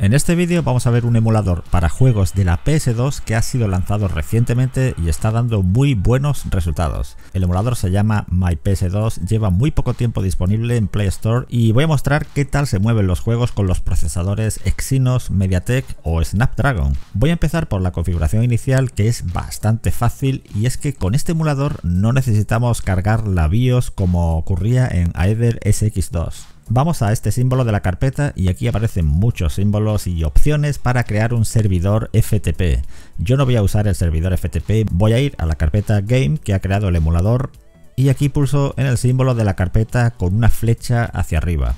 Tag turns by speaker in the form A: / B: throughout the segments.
A: En este vídeo vamos a ver un emulador para juegos de la PS2 que ha sido lanzado recientemente y está dando muy buenos resultados. El emulador se llama My PS2, lleva muy poco tiempo disponible en Play Store y voy a mostrar qué tal se mueven los juegos con los procesadores Exynos, MediaTek o Snapdragon. Voy a empezar por la configuración inicial que es bastante fácil y es que con este emulador no necesitamos cargar la BIOS como ocurría en Aether SX2. Vamos a este símbolo de la carpeta y aquí aparecen muchos símbolos y opciones para crear un servidor FTP. Yo no voy a usar el servidor FTP, voy a ir a la carpeta Game que ha creado el emulador y aquí pulso en el símbolo de la carpeta con una flecha hacia arriba.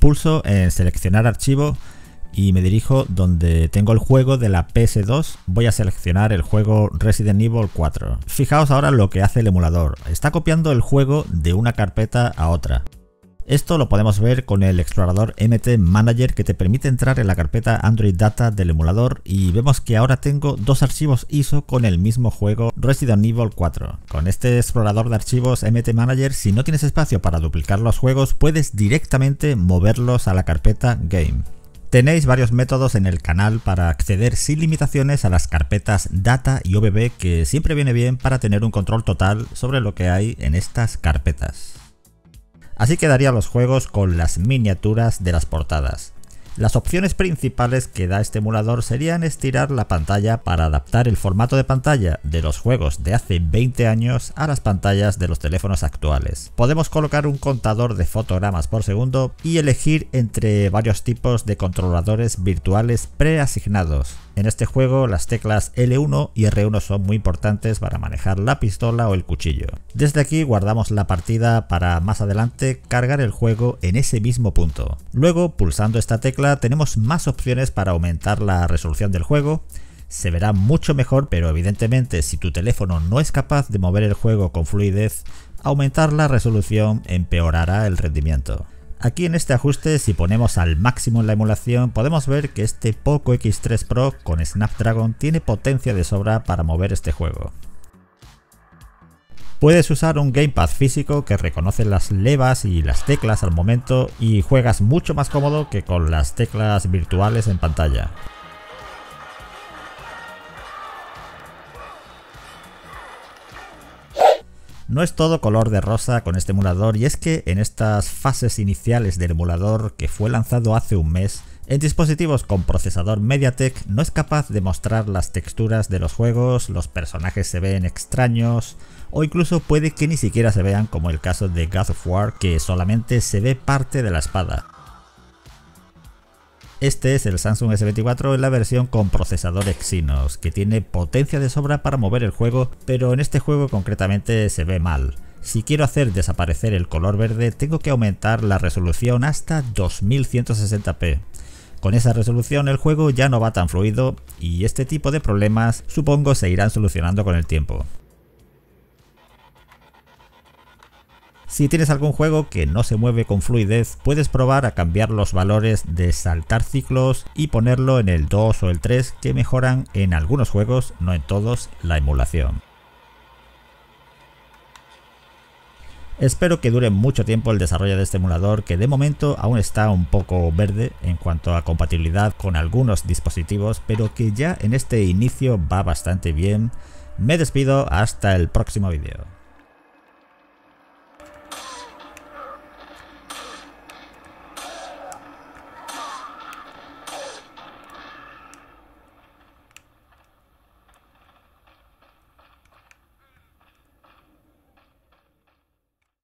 A: Pulso en seleccionar archivo y me dirijo donde tengo el juego de la PS2. Voy a seleccionar el juego Resident Evil 4. Fijaos ahora lo que hace el emulador. Está copiando el juego de una carpeta a otra. Esto lo podemos ver con el explorador MT Manager que te permite entrar en la carpeta Android Data del emulador y vemos que ahora tengo dos archivos ISO con el mismo juego Resident Evil 4. Con este explorador de archivos MT Manager, si no tienes espacio para duplicar los juegos, puedes directamente moverlos a la carpeta Game. Tenéis varios métodos en el canal para acceder sin limitaciones a las carpetas Data y OBB que siempre viene bien para tener un control total sobre lo que hay en estas carpetas. Así quedarían los juegos con las miniaturas de las portadas. Las opciones principales que da este emulador serían estirar la pantalla para adaptar el formato de pantalla de los juegos de hace 20 años a las pantallas de los teléfonos actuales. Podemos colocar un contador de fotogramas por segundo y elegir entre varios tipos de controladores virtuales preasignados. En este juego las teclas L1 y R1 son muy importantes para manejar la pistola o el cuchillo. Desde aquí guardamos la partida para más adelante cargar el juego en ese mismo punto. Luego pulsando esta tecla tenemos más opciones para aumentar la resolución del juego, se verá mucho mejor, pero evidentemente si tu teléfono no es capaz de mover el juego con fluidez, aumentar la resolución empeorará el rendimiento. Aquí en este ajuste, si ponemos al máximo la emulación, podemos ver que este Poco X3 Pro con Snapdragon tiene potencia de sobra para mover este juego. Puedes usar un gamepad físico que reconoce las levas y las teclas al momento y juegas mucho más cómodo que con las teclas virtuales en pantalla. No es todo color de rosa con este emulador y es que en estas fases iniciales del emulador que fue lanzado hace un mes, en dispositivos con procesador MediaTek no es capaz de mostrar las texturas de los juegos, los personajes se ven extraños o incluso puede que ni siquiera se vean como el caso de God of War que solamente se ve parte de la espada. Este es el Samsung S24 en la versión con procesador Exynos, que tiene potencia de sobra para mover el juego, pero en este juego concretamente se ve mal. Si quiero hacer desaparecer el color verde, tengo que aumentar la resolución hasta 2160p. Con esa resolución el juego ya no va tan fluido y este tipo de problemas supongo se irán solucionando con el tiempo. Si tienes algún juego que no se mueve con fluidez, puedes probar a cambiar los valores de saltar ciclos y ponerlo en el 2 o el 3 que mejoran en algunos juegos, no en todos, la emulación. Espero que dure mucho tiempo el desarrollo de este emulador que de momento aún está un poco verde en cuanto a compatibilidad con algunos dispositivos, pero que ya en este inicio va bastante bien. Me despido hasta el próximo vídeo.